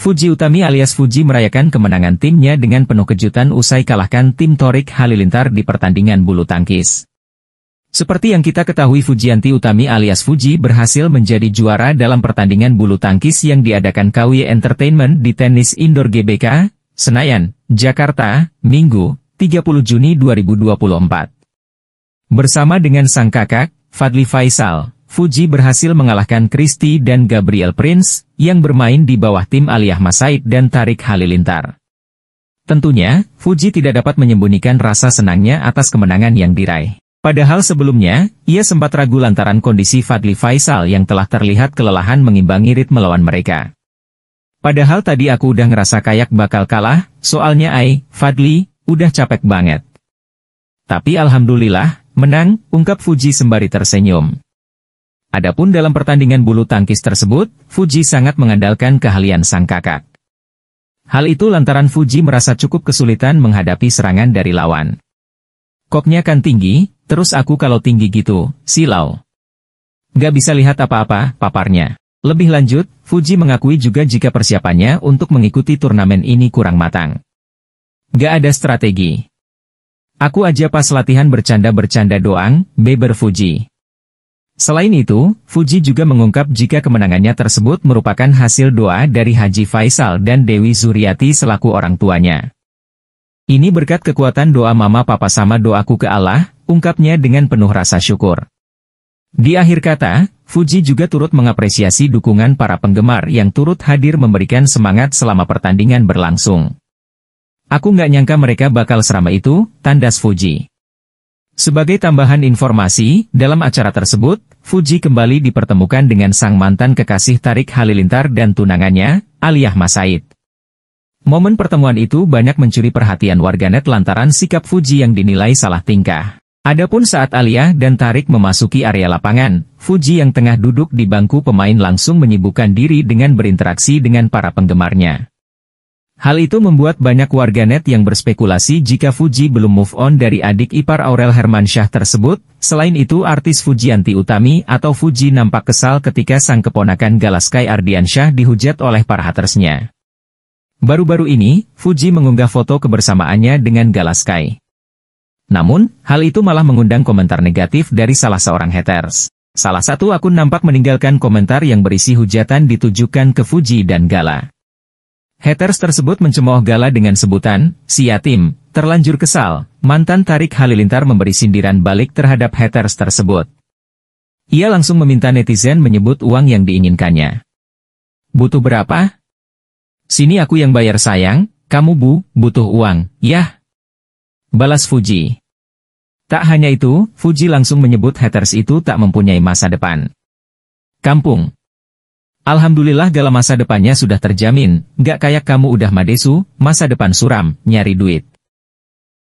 Fuji Utami alias Fuji merayakan kemenangan timnya dengan penuh kejutan usai kalahkan tim Torik Halilintar di pertandingan bulu tangkis. Seperti yang kita ketahui Fujianti Utami alias Fuji berhasil menjadi juara dalam pertandingan bulu tangkis yang diadakan KW Entertainment di Tenis Indoor GBK, Senayan, Jakarta, Minggu, 30 Juni 2024. Bersama dengan sang kakak, Fadli Faisal, Fuji berhasil mengalahkan Christie dan Gabriel Prince, yang bermain di bawah tim Aliyah Masaid dan Tarik Halilintar. Tentunya, Fuji tidak dapat menyembunyikan rasa senangnya atas kemenangan yang diraih. Padahal sebelumnya, ia sempat ragu lantaran kondisi Fadli Faisal yang telah terlihat kelelahan mengimbangi ritme lawan mereka. Padahal tadi aku udah ngerasa kayak bakal kalah, soalnya ai, Fadli, udah capek banget. Tapi alhamdulillah, menang, ungkap Fuji sembari tersenyum. Adapun dalam pertandingan bulu tangkis tersebut, Fuji sangat mengandalkan keahlian sang kakak. Hal itu lantaran Fuji merasa cukup kesulitan menghadapi serangan dari lawan. Koknya kan tinggi, terus aku kalau tinggi gitu, silau. Gak bisa lihat apa-apa, paparnya. Lebih lanjut, Fuji mengakui juga jika persiapannya untuk mengikuti turnamen ini kurang matang. Gak ada strategi. Aku aja pas latihan bercanda-bercanda doang, beber Fuji. Selain itu, Fuji juga mengungkap jika kemenangannya tersebut merupakan hasil doa dari Haji Faisal dan Dewi Zuriati selaku orang tuanya. Ini berkat kekuatan doa mama papa sama doaku ke Allah, ungkapnya dengan penuh rasa syukur. Di akhir kata, Fuji juga turut mengapresiasi dukungan para penggemar yang turut hadir memberikan semangat selama pertandingan berlangsung. Aku nggak nyangka mereka bakal serama itu, tandas Fuji. Sebagai tambahan informasi, dalam acara tersebut, Fuji kembali dipertemukan dengan sang mantan kekasih Tarik Halilintar dan tunangannya, Aliyah Masaid. Momen pertemuan itu banyak mencuri perhatian warganet lantaran sikap Fuji yang dinilai salah tingkah. Adapun saat Aliyah dan Tarik memasuki area lapangan, Fuji yang tengah duduk di bangku pemain langsung menyibukkan diri dengan berinteraksi dengan para penggemarnya. Hal itu membuat banyak warganet yang berspekulasi jika Fuji belum move on dari adik ipar Aurel Hermansyah tersebut, selain itu artis Fuji Anti Utami atau Fuji nampak kesal ketika sang keponakan Galaskai Ardiansyah dihujat oleh para hatersnya. Baru-baru ini, Fuji mengunggah foto kebersamaannya dengan Galaskai. Namun, hal itu malah mengundang komentar negatif dari salah seorang haters. Salah satu akun nampak meninggalkan komentar yang berisi hujatan ditujukan ke Fuji dan Gala. Haters tersebut mencemooh Gala dengan sebutan, si yatim, terlanjur kesal, mantan Tarik Halilintar memberi sindiran balik terhadap haters tersebut. Ia langsung meminta netizen menyebut uang yang diinginkannya. Butuh berapa? Sini aku yang bayar sayang, kamu bu, butuh uang, yah. Balas Fuji. Tak hanya itu, Fuji langsung menyebut haters itu tak mempunyai masa depan. Kampung Alhamdulillah gala masa depannya sudah terjamin, gak kayak kamu udah madesu, masa depan suram, nyari duit.